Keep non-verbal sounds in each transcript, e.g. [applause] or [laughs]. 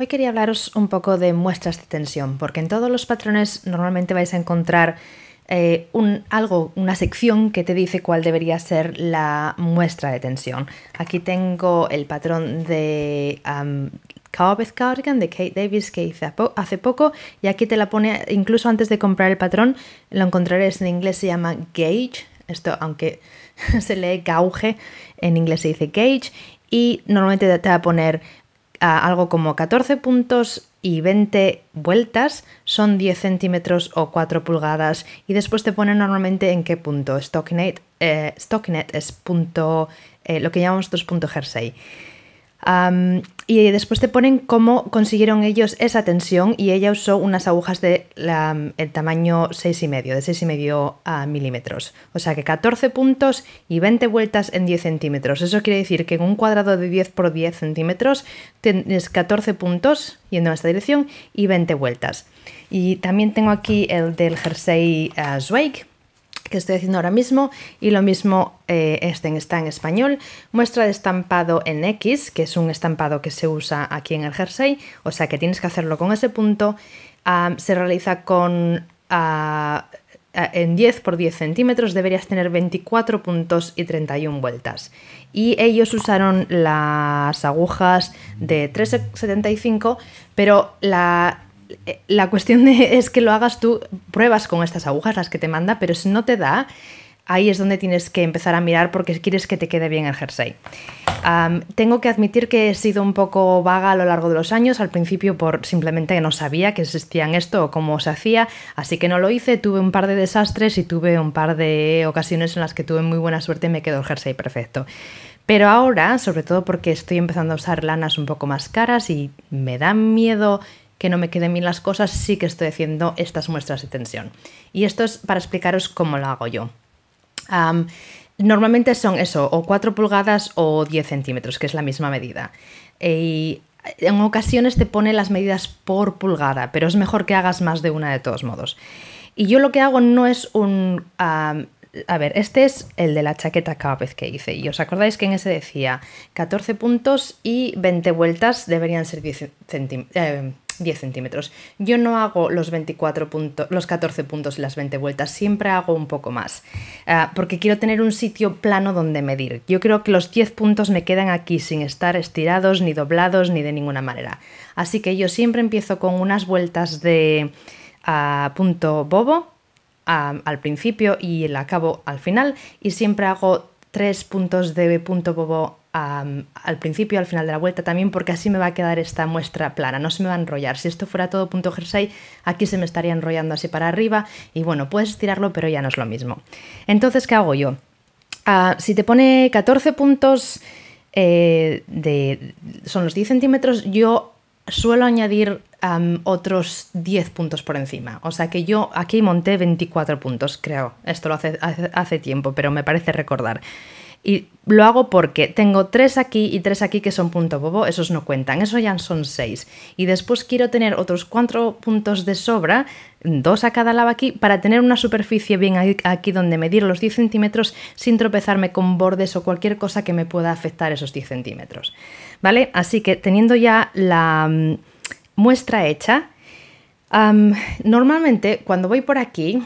Hoy quería hablaros un poco de muestras de tensión, porque en todos los patrones normalmente vais a encontrar eh, algo, una sección que te dice cuál debería ser la muestra de tensión. Aquí tengo el patrón de um, de Kate Davis que hice hace poco y aquí te la pone, incluso antes de comprar el patrón, lo encontraréis en inglés, se llama Gauge, esto aunque [laughs] se lee gauge, en inglés se dice gauge, y normalmente te va a poner algo como 14 puntos y 20 vueltas son 10 centímetros o 4 pulgadas y después te pone normalmente en qué punto. Stocknet, eh, Stocknet es punto, eh, lo que llamamos 2.jersey y después te ponen cómo consiguieron ellos esa tensión y ella usó unas agujas de el tamaño 6,5, de 6,5 ah, milímetros. O sea que 14 puntos y 20 vueltas en 10 centímetros. Eso quiere decir que en un cuadrado de 10 por 10 centímetros tienes 14 puntos yendo en esta dirección y 20 vueltas. Y también tengo aquí el del jersey ah, Zweig, que estoy haciendo ahora mismo y lo mismo eh, este está en español. Muestra de estampado en X, que es un estampado que se usa aquí en el jersey, o sea que tienes que hacerlo con ese punto. Ah, se realiza con ah, ah, en 10 por 10 centímetros deberías tener 24 puntos y 31 vueltas. Y ellos usaron las agujas de 3,75, pero la eh, la cuestión [laughs] es que lo hagas tú, pruebas con estas agujas las que te manda, pero si no te da, ahí es donde tienes que empezar a mirar porque quieres que te quede bien el jersey. tengo que admitir que he sido un poco vaga a lo largo de los años, al principio por simplemente que no sabía que existían esto o cómo se hacía, así que no lo hice, tuve un par de desastres y tuve un par de ocasiones en las que tuve muy buena suerte y me quedó el jersey perfecto. Pero ahora, sobre todo porque estoy empezando a usar lanas un poco más caras y me da miedo que no me queden bien las cosas, sí que estoy haciendo estas muestras de tensión. Y esto es para explicaros cómo lo hago yo. normalmente son eso, o 4 pulgadas o 10 centímetros, que es la misma medida. Eh, y eh, en ocasiones te pone las medidas por pulgada, pero es mejor que hagas más de una de todos modos. Y yo lo que hago no es un... a ver, este es el de la chaqueta vez que hice. Y os acordáis que en ese decía 14 puntos y 20 vueltas deberían ser 10 centímetros. Em, 10 centímetros. Yo no hago los, 24 los 14 puntos y las 20 vueltas, siempre hago un poco más, ah, porque quiero tener un sitio plano donde medir. Yo creo que los 10 puntos me quedan aquí sin estar estirados, ni doblados, ni de ninguna manera. Así que yo siempre empiezo con unas vueltas de ah, punto bobo ah, al principio y la acabo al final, y siempre hago tres puntos de punto bobo al principio, al final de la vuelta también, porque así me va a quedar esta muestra plana, no se me va a enrollar. Si esto fuera todo punto jersey, aquí se me estaría enrollando así para arriba y bueno, puedes estirarlo, pero ya no es lo mismo. Entonces, ¿qué hago yo? Ah, si te pone 14 puntos eh, de, son los 10 centímetros, yo suelo añadir otros 10 puntos por encima. O sea que yo aquí monté 24 puntos, creo. Esto lo hace, hace tiempo, pero me parece recordar. Y lo hago porque tengo tres aquí y tres aquí que son punto bobo, esos no cuentan, esos ya son seis. Y después quiero tener otros cuatro puntos de sobra, dos a cada lado aquí, para tener una superficie bien aquí donde medir los 10 centímetros sin tropezarme con bordes o cualquier cosa que me pueda afectar esos 10 centímetros. ¿Vale? Así que teniendo ya la mm, muestra hecha, normalmente cuando voy por aquí,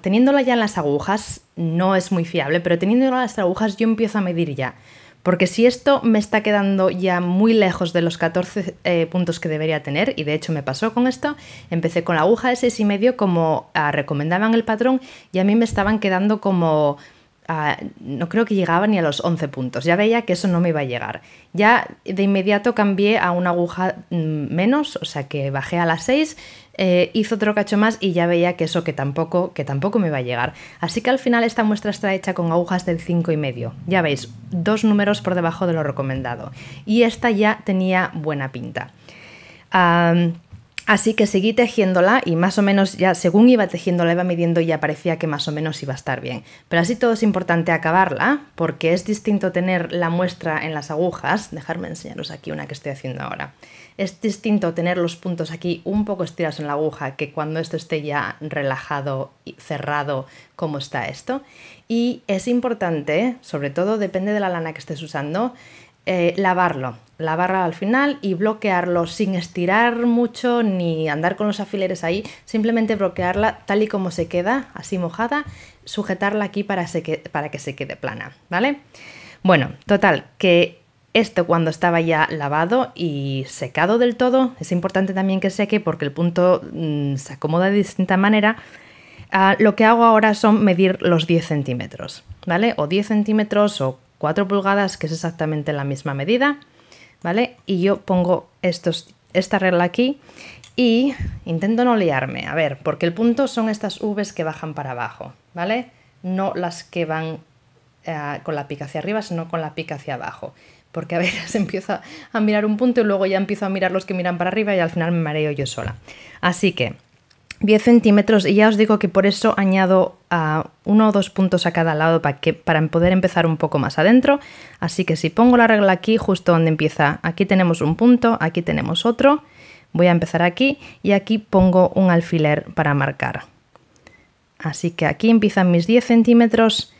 teniéndola ya en las agujas, no es muy fiable, pero teniéndola en las agujas yo empiezo a medir ya. Porque si esto me está quedando ya muy lejos de los 14 eh, puntos que debería tener, y de hecho me pasó con esto, empecé con la aguja de 6,5 como ah, recomendaban el patrón y a mí me estaban quedando como no creo que llegaba ni a los 11 puntos, ya veía que eso no me iba a llegar. Ya de inmediato cambié a una aguja mm, menos, o sea que bajé a las 6, eh, hizo otro cacho más y ya veía que eso que tampoco, que tampoco me iba a llegar. Así que al final esta muestra está hecha con agujas del 5 y medio. Ya veis, dos números por debajo de lo recomendado. Y esta ya tenía buena pinta. Así que seguí tejiéndola y más o menos ya según iba tejiéndola iba midiendo y ya parecía que más o menos iba a estar bien. Pero así todo es importante acabarla porque es distinto tener la muestra en las agujas, dejarme enseñaros aquí una que estoy haciendo ahora. Es distinto tener los puntos aquí un poco estirados en la aguja que cuando esto esté ya relajado y cerrado como está esto. Y es importante, sobre todo depende de la lana que estés usando, eh, lavarlo la barra al final y bloquearlo sin estirar mucho ni andar con los alfileres ahí, simplemente bloquearla tal y como se queda, así mojada, sujetarla aquí para, que, para que se quede plana, ¿vale? Bueno, total, que esto cuando estaba ya lavado y secado del todo, es importante también que seque porque el punto mm, se acomoda de distinta manera, ah, lo que hago ahora son medir los 10 centímetros, ¿vale? O 10 centímetros o 4 pulgadas, que es exactamente la misma medida. ¿vale? Y yo pongo esta regla aquí y intento no liarme, a ver, porque el punto son estas Vs que bajan para abajo, ¿vale? No las que van eh, con la pica hacia arriba, sino con la pica hacia abajo. Porque a [laughs] veces empiezo a mirar un punto y luego ya empiezo a mirar los que miran para arriba y al final me mareo yo sola. Así que 10 centímetros y ya os digo que por eso añado a ah, uno o dos puntos a cada lado para, que, para poder empezar un poco más adentro. Así que si pongo la regla aquí, justo donde empieza, aquí tenemos un punto, aquí tenemos otro, voy a empezar aquí y aquí pongo un alfiler para marcar. Así que aquí empiezan mis 10 centímetros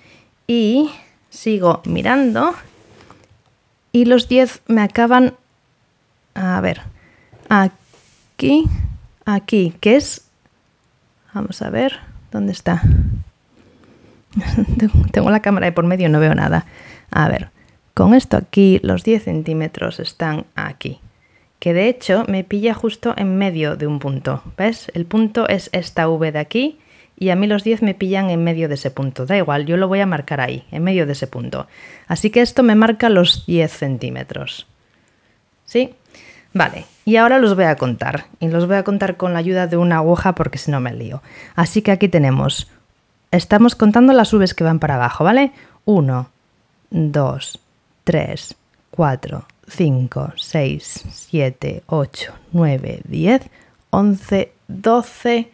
y sigo mirando y los 10 me acaban, a ver, aquí, aquí, que es Vamos a ver dónde está. [laughs] Tengo la cámara de por medio, no veo nada. A ver, con esto aquí los 10 centímetros están aquí. Que de hecho me pilla justo en medio de un punto. ¿Ves? El punto es esta V de aquí y a mí los 10 me pillan en medio de ese punto. Da igual, yo lo voy a marcar ahí, en medio de ese punto. Así que esto me marca los 10 centímetros. ¿Sí? Vale, y ahora los voy a contar, y los voy a contar con la ayuda de una aguja porque si no me lío. Así que aquí tenemos, estamos contando las uves que van para abajo, ¿vale? 1, 2, 3, 4, 5, 6, 7, 8, 9, 10, 11, 12,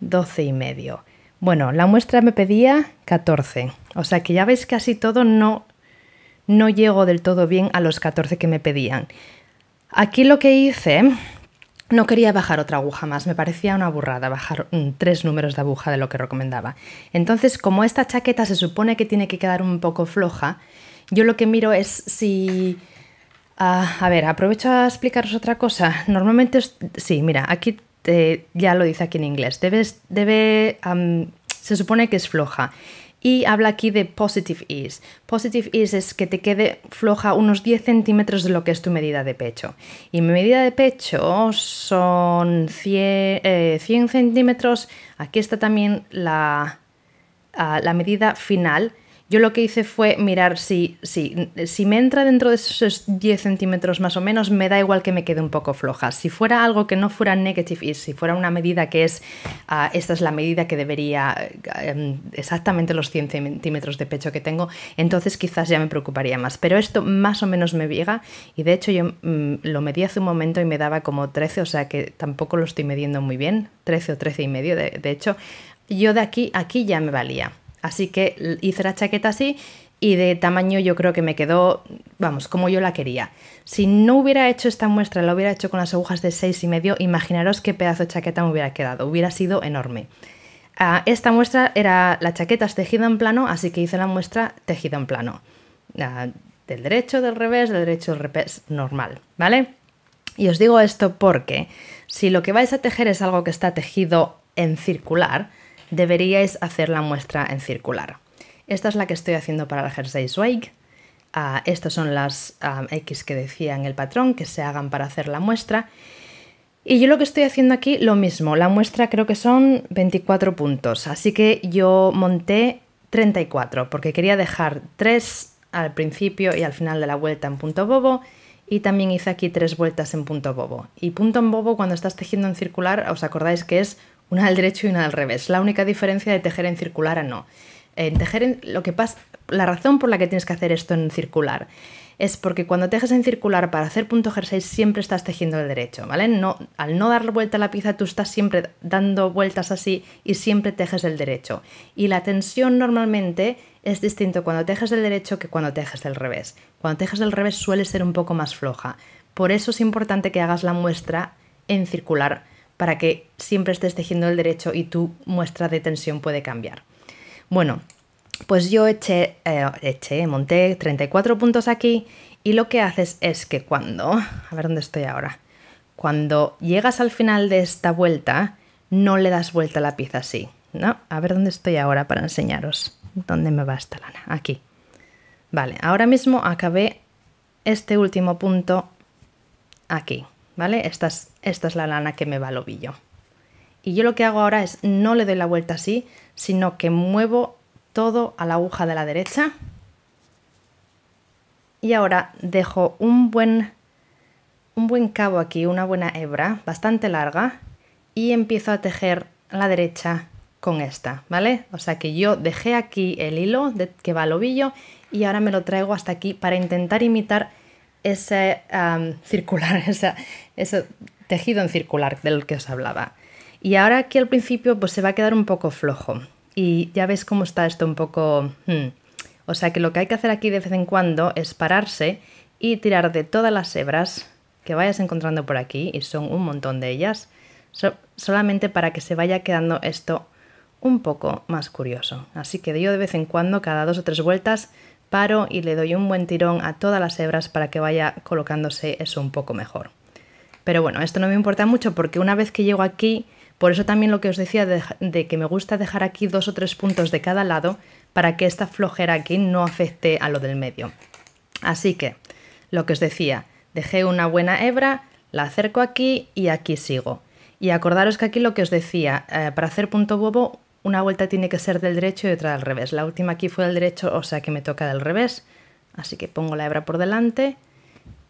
12 y medio. Bueno, la muestra me pedía 14, o sea que ya veis casi todo no, no llego del todo bien a los 14 que me pedían. Aquí lo que hice, no quería bajar otra aguja más, me parecía una burrada bajar tres números de aguja de lo que recomendaba. Entonces, como esta chaqueta se supone que tiene que quedar un poco floja, yo lo que miro es si... Ah, a ver, aprovecho a explicaros otra cosa. Normalmente, sí, mira, aquí ya lo dice aquí en inglés. Debes, debe... se supone que es floja. Y habla aquí de positive ease. Positive ease es que te quede floja unos 10 centímetros de lo que es tu medida de pecho. Y mi medida de pecho son 100, eh, centímetros. Aquí está también la, ah, la medida final yo lo que hice fue mirar si, si, si me entra dentro de esos 10 centímetros más o menos, me da igual que me quede un poco floja. Si fuera algo que no fuera negative y si fuera una medida que es, ah, esta es la medida que debería, em, exactamente los 100 centímetros de pecho que tengo, entonces quizás ya me preocuparía más. Pero esto más o menos me llega y de hecho yo mm, lo medí hace un momento y me daba como 13, o sea que tampoco lo estoy midiendo muy bien, 13 o 13 y medio de, de hecho. Yo de aquí, aquí ya me valía. Así que hice la chaqueta así y de tamaño yo creo que me quedó, vamos, como yo la quería. Si no hubiera hecho esta muestra, la hubiera hecho con las agujas de 6 y medio, imaginaros qué pedazo de chaqueta me hubiera quedado, hubiera sido enorme. Ah, esta muestra era la chaqueta es tejida en plano, así que hice la muestra tejida en plano. Ah, del derecho, del revés, del derecho, del revés, normal, ¿vale? Y os digo esto porque si lo que vais a tejer es algo que está tejido en circular, deberíais hacer la muestra en circular. Esta es la que estoy haciendo para el jersey swag. Ah, estas son las ah, X que decía en el patrón que se hagan para hacer la muestra. Y yo lo que estoy haciendo aquí, lo mismo. La muestra creo que son 24 puntos, así que yo monté 34 porque quería dejar 3 al principio y al final de la vuelta en punto bobo y también hice aquí tres vueltas en punto bobo. Y punto en bobo cuando estás tejiendo en circular, os acordáis que es una al derecho y una al revés. La única diferencia de tejer en circular a no. En tejer en, lo que pasa, la razón por la que tienes que hacer esto en circular es porque cuando tejes en circular para hacer punto jersey siempre estás tejiendo el derecho, ¿vale? No, al no dar vuelta a la pieza tú estás siempre dando vueltas así y siempre tejes el derecho. Y la tensión normalmente es distinto cuando tejes el derecho que cuando tejes del revés. Cuando tejes del revés suele ser un poco más floja. Por eso es importante que hagas la muestra en circular para que siempre estés tejiendo el derecho y tu muestra de tensión puede cambiar. Bueno, pues yo eché, eh, monté 34 puntos aquí y lo que haces es que cuando, a ver dónde estoy ahora, cuando llegas al final de esta vuelta, no le das vuelta a la pieza así, ¿no? A ver dónde estoy ahora para enseñaros. ¿Dónde me va esta lana? Aquí. Vale, ahora mismo acabé este último punto aquí. ¿vale? Esta es, la lana que me va al ovillo. Y yo lo que hago ahora es no le doy la vuelta así, sino que muevo todo a la aguja de la derecha. Y ahora dejo un buen, un buen cabo aquí, una buena hebra, bastante larga, y empiezo a tejer la derecha con esta, ¿vale? O sea que yo dejé aquí el hilo que va al ovillo y ahora me lo traigo hasta aquí para intentar imitar ese circular, [laughs] ese tejido en circular del que os hablaba. Y ahora aquí al principio pues se va a quedar un poco flojo. Y ya veis cómo está esto un poco... Hmm. O sea que lo que hay que hacer aquí de vez en cuando es pararse y tirar de todas las hebras que vayas encontrando por aquí, y son un montón de ellas, solamente para que se vaya quedando esto un poco más curioso. Así que yo de vez en cuando, cada dos o tres vueltas, paro y le doy un buen tirón a todas las hebras para que vaya colocándose eso un poco mejor. Pero bueno, esto no me importa mucho porque una vez que llego aquí, por eso también lo que os decía de, que me gusta dejar aquí dos o tres puntos de cada lado para que esta flojera aquí no afecte a lo del medio. Así que, lo que os decía, dejé una buena hebra, la acerco aquí y aquí sigo. Y acordaros que aquí lo que os decía, eh, para hacer punto bobo una vuelta tiene que ser del derecho y otra al revés. La última aquí fue del derecho, o sea que me toca del revés. Así que pongo la hebra por delante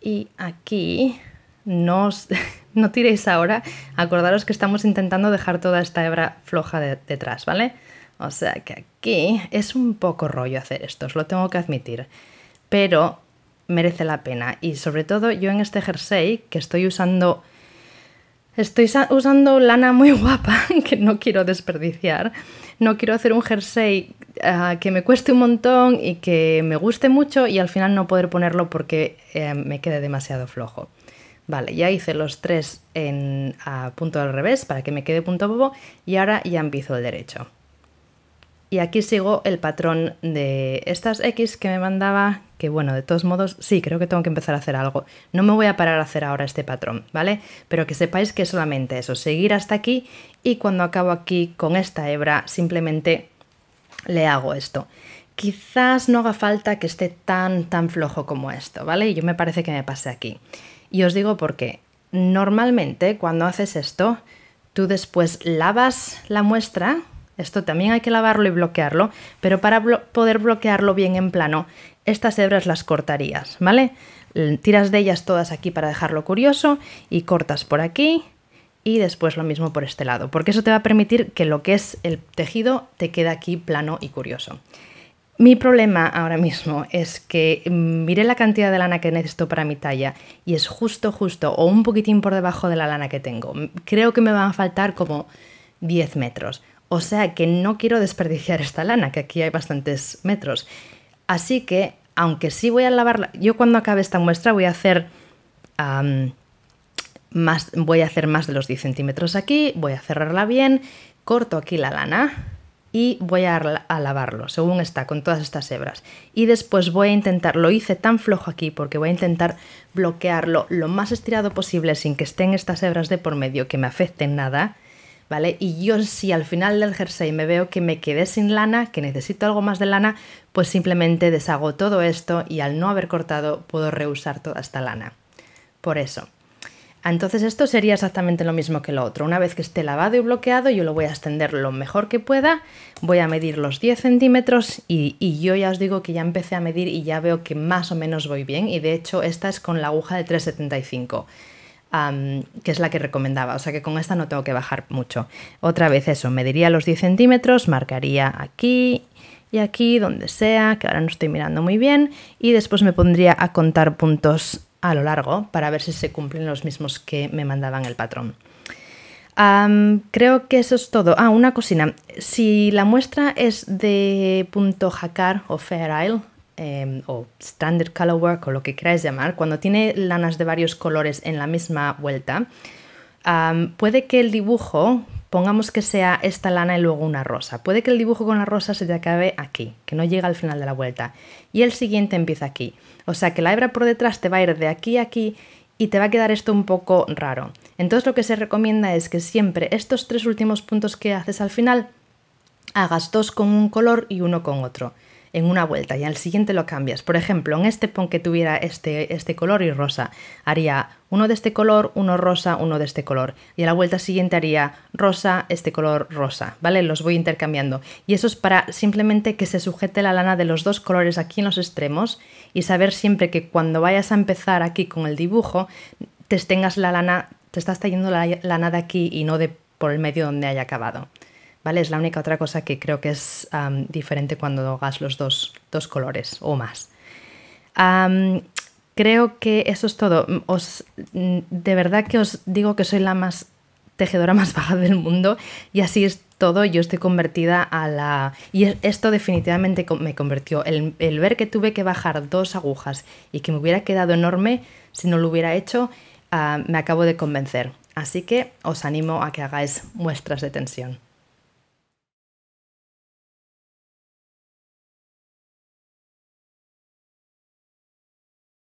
y aquí no, [laughs] no tiréis ahora. Acordaros que estamos intentando dejar toda esta hebra floja detrás, ¿vale? O sea que aquí es un poco rollo hacer esto, os lo tengo que admitir. Pero merece la pena y sobre todo yo en este jersey que estoy usando Estoy usando lana muy [laughs] guapa que no quiero desperdiciar. No quiero hacer un jersey ah, que me cueste un montón y que me guste mucho y al final no poder ponerlo porque eh, me quede demasiado flojo. Vale, ya hice los tres en a punto al revés para que me quede punto bobo y ahora ya empiezo el derecho. Y aquí sigo el patrón de estas X que me mandaba, que bueno, de todos modos, sí, creo que tengo que empezar a hacer algo. No me voy a parar a hacer ahora este patrón, ¿vale? Pero que sepáis que solamente eso, seguir hasta aquí y cuando acabo aquí con esta hebra simplemente le hago esto quizás no haga falta que esté tan tan flojo como esto, ¿vale? Y yo me parece que me pase aquí. Y os digo por qué. Normalmente cuando haces esto, tú después lavas la muestra esto también hay que lavarlo y bloquearlo, pero para poder bloquearlo bien en plano, estas hebras las cortarías, ¿vale? Tiras de ellas todas aquí para dejarlo curioso y cortas por aquí y después lo mismo por este lado, porque eso te va a permitir que lo que es el tejido te quede aquí plano y curioso. Mi problema ahora mismo es que mm, miré la cantidad de lana que necesito para mi talla y es justo, justo o un poquitín por debajo de la lana que tengo. Mm, creo que me van a faltar como 10 metros. O sea que no quiero desperdiciar esta lana, que aquí hay bastantes metros. Así que, aunque sí voy a lavarla, yo cuando acabe esta muestra voy a hacer... más, voy a hacer más de los 10 centímetros aquí, voy a cerrarla bien, corto aquí la lana y voy a, a, lavarlo según está con todas estas hebras y después voy a intentar, lo hice tan flojo aquí porque voy a intentar bloquearlo lo más estirado posible sin que estén estas hebras de por medio que me afecten nada y yo si al final del jersey me veo que me quedé sin lana, que necesito algo más de lana, pues simplemente deshago todo esto y al no haber cortado puedo reusar toda esta lana. Por eso. Entonces esto sería exactamente lo mismo que lo otro. Una vez que esté lavado y bloqueado, yo lo voy a extender lo mejor que pueda, voy a medir los 10 centímetros y, y, yo ya os digo que ya empecé a medir y ya veo que más o menos voy bien y de hecho esta es con la aguja de 375 que es la que recomendaba. O sea que con esta no tengo que bajar mucho. Otra vez eso, mediría los 10 centímetros, marcaría aquí y aquí, donde sea, que ahora no estoy mirando muy bien, y después me pondría a contar puntos a lo largo para ver si se cumplen los mismos que me mandaban el patrón. creo que eso es todo. Ah, una cocina. Si la muestra es de punto jacar o Fair Isle, Em, o standard color work o lo que queráis llamar, cuando tiene lanas de varios colores en la misma vuelta, puede que el dibujo, pongamos que sea esta lana y luego una rosa, puede que el dibujo con la rosa se te acabe aquí, que no llega al final de la vuelta, y el siguiente empieza aquí. O sea que la hebra por detrás te va a ir de aquí a aquí y te va a quedar esto un poco raro. Entonces lo que se recomienda es que siempre estos tres últimos puntos que haces al final, hagas dos con un color y uno con otro en una vuelta y al siguiente lo cambias. Por ejemplo, en este pon que tuviera este, este color y rosa, haría uno de este color, uno rosa, uno de este color. Y a la vuelta siguiente haría rosa, este color rosa, ¿vale? Los voy intercambiando. Y eso es para simplemente que se sujete la lana de los dos colores aquí en los extremos y saber siempre que cuando vayas a empezar aquí con el dibujo, te tengas la lana, te estás trayendo la lana de aquí y no de por el medio donde haya acabado. ¿vale? Es la única otra cosa que creo que es diferente cuando hagas los dos, colores o más. creo que eso es todo. Mm, os, mm, de verdad que os digo que soy la más tejedora [laughs] más baja del mundo y así es todo. Yo estoy convertida a la... Y esto definitivamente me convirtió. El, el ver que tuve que bajar dos agujas y que me hubiera quedado enorme si no lo hubiera hecho, ah, me acabo de convencer. Así que os animo a que hagáis muestras de tensión.